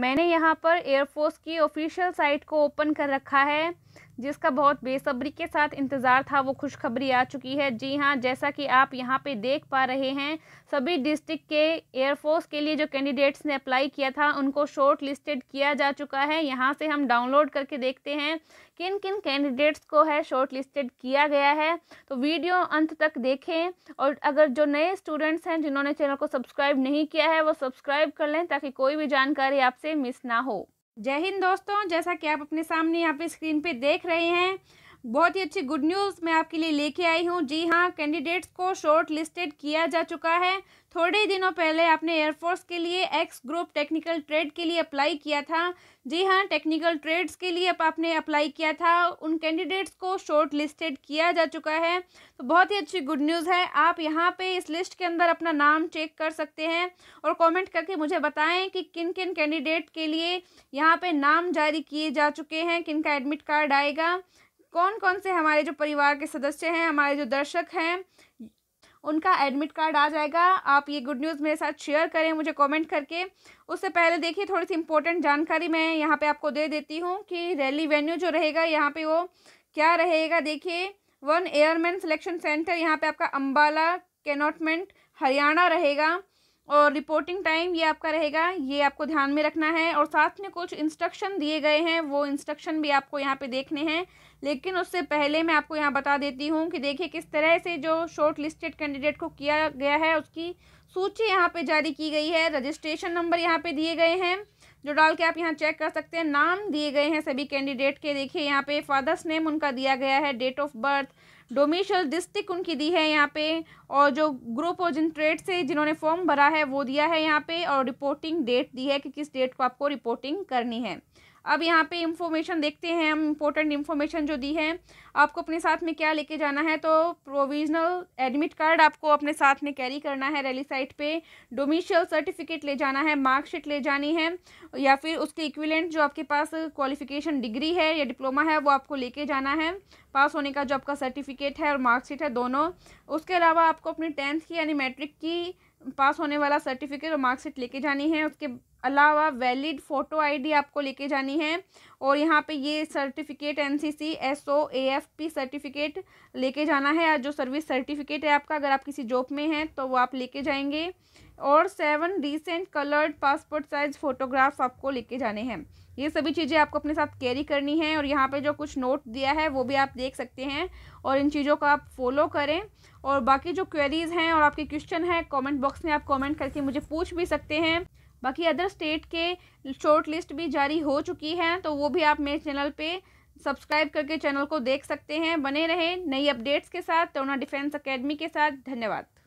मैंने यहाँ पर एयरफोर्स की ऑफिशियल साइट को ओपन कर रखा है जिसका बहुत बेसब्री के साथ इंतज़ार था वो खुशखबरी आ चुकी है जी हाँ जैसा कि आप यहाँ पे देख पा रहे हैं सभी डिस्ट्रिक्ट के एयरफोर्स के लिए जो कैंडिडेट्स ने अप्लाई किया था उनको शॉर्ट लिस्टेड किया जा चुका है यहाँ से हम डाउनलोड करके देखते हैं किन किन कैंडिडेट्स को है शॉर्ट लिस्टेड किया गया है तो वीडियो अंत तक देखें और अगर जो नए स्टूडेंट्स हैं जिन्होंने चैनल को सब्सक्राइब नहीं किया है वो सब्सक्राइब कर लें ताकि कोई भी जानकारी आपसे मिस ना हो जय हिंद दोस्तों जैसा कि आप अपने सामने यहाँ पे स्क्रीन पे देख रहे हैं बहुत ही अच्छी गुड न्यूज़ मैं आपके लिए लेके आई हूँ जी हाँ कैंडिडेट्स को शॉर्ट लिस्टेड किया जा चुका है थोड़े दिनों पहले आपने एयरफोर्स के लिए एक्स ग्रुप टेक्निकल ट्रेड के लिए अप्लाई किया था जी हाँ टेक्निकल ट्रेड्स के लिए अब आपने अप्लाई किया था उन कैंडिडेट्स को शॉर्ट लिस्टेड किया जा चुका है तो बहुत ही अच्छी गुड न्यूज़ है आप यहाँ पे इस लिस्ट के अंदर अपना नाम चेक कर सकते हैं और कमेंट करके मुझे बताएं कि किन किन कैंडिडेट के लिए यहाँ पे नाम जारी किए जा चुके हैं किन का एडमिट कार्ड आएगा कौन कौन से हमारे जो परिवार के सदस्य हैं हमारे जो दर्शक हैं उनका एडमिट कार्ड आ जाएगा आप ये गुड न्यूज़ मेरे साथ शेयर करें मुझे कमेंट करके उससे पहले देखिए थोड़ी सी इंपॉर्टेंट जानकारी मैं यहाँ पे आपको दे देती हूँ कि रैली वेन्यू जो रहेगा यहाँ पे वो क्या रहेगा देखिए वन एयरमैन सिलेक्शन सेंटर यहाँ पे आपका अम्बाला कैनोटमेंट हरियाणा रहेगा और रिपोर्टिंग टाइम ये आपका रहेगा ये आपको ध्यान में रखना है और साथ में कुछ इंस्ट्रक्शन दिए गए हैं वो इंस्ट्रक्शन भी आपको यहाँ पे देखने हैं लेकिन उससे पहले मैं आपको यहाँ बता देती हूँ कि देखिए किस तरह से जो शॉर्ट लिस्टेड कैंडिडेट को किया गया है उसकी सूची यहाँ पे जारी की गई है रजिस्ट्रेशन नंबर यहाँ पे दिए गए हैं जो डाल के आप यहाँ चेक कर सकते हैं नाम दिए गए हैं सभी कैंडिडेट के देखिए यहाँ पे फादर्स नेम उनका दिया गया है date of birth domicile district उनकी दी है यहाँ पे और जो ग्रुप और जिन ट्रेड से जिन्होंने फॉर्म भरा है वो दिया है यहाँ पे और रिपोर्टिंग डेट दी है कि किस डेट को आपको रिपोर्टिंग करनी है अब यहाँ पे इंफॉर्मेशन देखते हैं हम इम्पोर्टेंट इन्फॉर्मेशन जो दी है आपको अपने साथ में क्या लेके जाना है तो प्रोविजनल एडमिट कार्ड आपको अपने साथ में कैरी करना है रैली साइट पे डोमिशियल सर्टिफिकेट ले जाना है मार्कशीट ले जानी है या फिर उसके इक्विलेंट जो आपके पास क्वालिफिकेशन डिग्री है या डिप्लोमा है वो आपको लेके जाना है पास होने का जो आपका सर्टिफिकेट है और मार्कशीट है दोनों उसके अलावा आपको अपनी टेंथ की यानी मैट्रिक की पास होने वाला सर्टिफिकेट और मार्कशीट लेके जानी है उसके अलावा वैलिड फ़ोटो आईडी आपको लेके जानी है और यहाँ पे ये certificate NCC SO AFP certificate लेके जाना है जो सर्विस सर्टिफिकेट है आपका अगर आप किसी जॉब में हैं तो वो आप लेके जाएंगे और seven recent coloured passport size photographs आपको लेके जाने हैं ये सभी चीज़ें आपको अपने साथ कैरी करनी है और यहाँ पे जो कुछ नोट दिया है वो भी आप देख सकते हैं और इन चीज़ों का आप फॉलो करें और बाकी जो क्वेरीज़ हैं और आपके क्वेश्चन हैं कमेंट बॉक्स में आप कमेंट करके मुझे पूछ भी सकते हैं बाकी अदर स्टेट के शॉर्ट लिस्ट भी जारी हो चुकी है तो वो भी आप मेरे चैनल पर सब्सक्राइब करके चैनल को देख सकते हैं बने रहें नई अपडेट्स के साथ तरुणा डिफेंस अकेडमी के साथ धन्यवाद